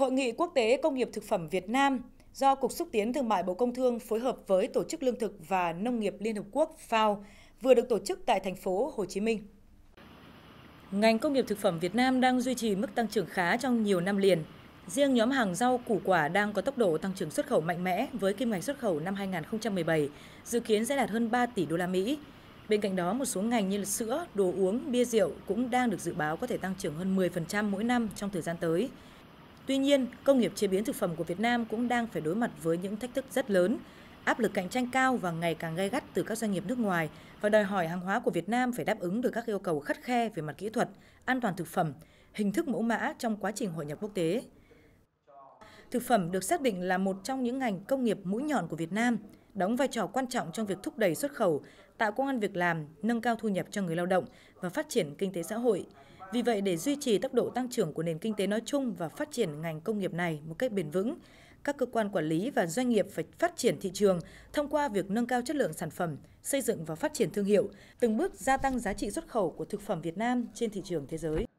Hội nghị quốc tế công nghiệp thực phẩm Việt Nam do Cục Xúc tiến Thương mại Bộ Công Thương phối hợp với Tổ chức Lương thực và Nông nghiệp Liên Hợp Quốc FAO vừa được tổ chức tại thành phố Hồ Chí Minh. Ngành công nghiệp thực phẩm Việt Nam đang duy trì mức tăng trưởng khá trong nhiều năm liền. Riêng nhóm hàng rau củ quả đang có tốc độ tăng trưởng xuất khẩu mạnh mẽ với kim ngạch xuất khẩu năm 2017 dự kiến sẽ đạt hơn 3 tỷ đô la Mỹ. Bên cạnh đó, một số ngành như sữa, đồ uống, bia rượu cũng đang được dự báo có thể tăng trưởng hơn 10% mỗi năm trong thời gian tới. Tuy nhiên, công nghiệp chế biến thực phẩm của Việt Nam cũng đang phải đối mặt với những thách thức rất lớn, áp lực cạnh tranh cao và ngày càng gay gắt từ các doanh nghiệp nước ngoài và đòi hỏi hàng hóa của Việt Nam phải đáp ứng được các yêu cầu khắt khe về mặt kỹ thuật, an toàn thực phẩm, hình thức mẫu mã trong quá trình hội nhập quốc tế. Thực phẩm được xác định là một trong những ngành công nghiệp mũi nhọn của Việt Nam, đóng vai trò quan trọng trong việc thúc đẩy xuất khẩu, tạo công an việc làm, nâng cao thu nhập cho người lao động và phát triển kinh tế xã hội. Vì vậy, để duy trì tốc độ tăng trưởng của nền kinh tế nói chung và phát triển ngành công nghiệp này một cách bền vững, các cơ quan quản lý và doanh nghiệp phải phát triển thị trường thông qua việc nâng cao chất lượng sản phẩm, xây dựng và phát triển thương hiệu, từng bước gia tăng giá trị xuất khẩu của thực phẩm Việt Nam trên thị trường thế giới.